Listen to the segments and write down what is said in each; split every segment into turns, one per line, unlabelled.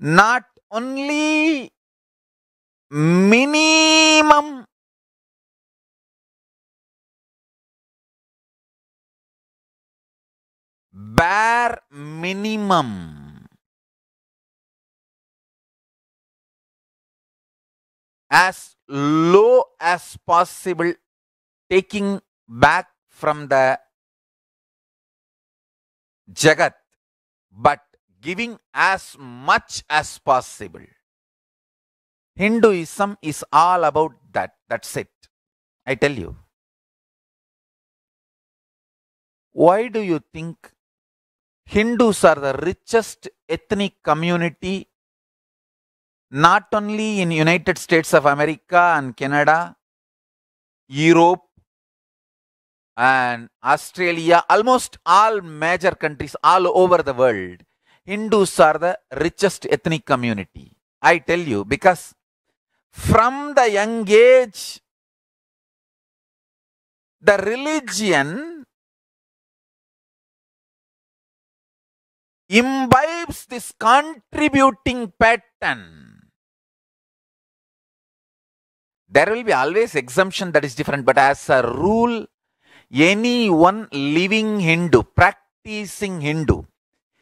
not only minimum bare minimum as low as
possible taking back from the jagat but giving as much as possible. Hinduism is all about that. That's it.
I tell you. Why do you
think Hindus are the richest ethnic community not only in United States of America and Canada, Europe and Australia, almost all major countries all over the world. Hindus are the richest ethnic community. I tell you because from the young age,
the religion imbibes this contributing
pattern. There will be always exemption that is different, but as a rule, any one living Hindu, practicing Hindu,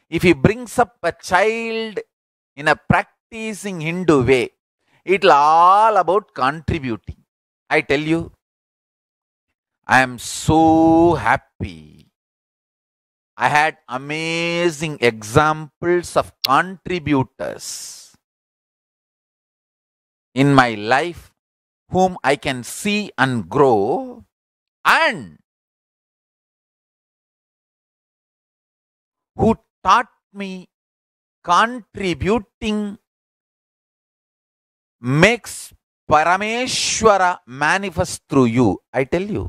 if he brings up a child in a practicing Hindu way, it'll all about contributing. I tell you, I am so happy. I had amazing examples of contributors in my life whom I can see
and grow and who taught me contributing makes Parameshwara manifest through you. I tell you.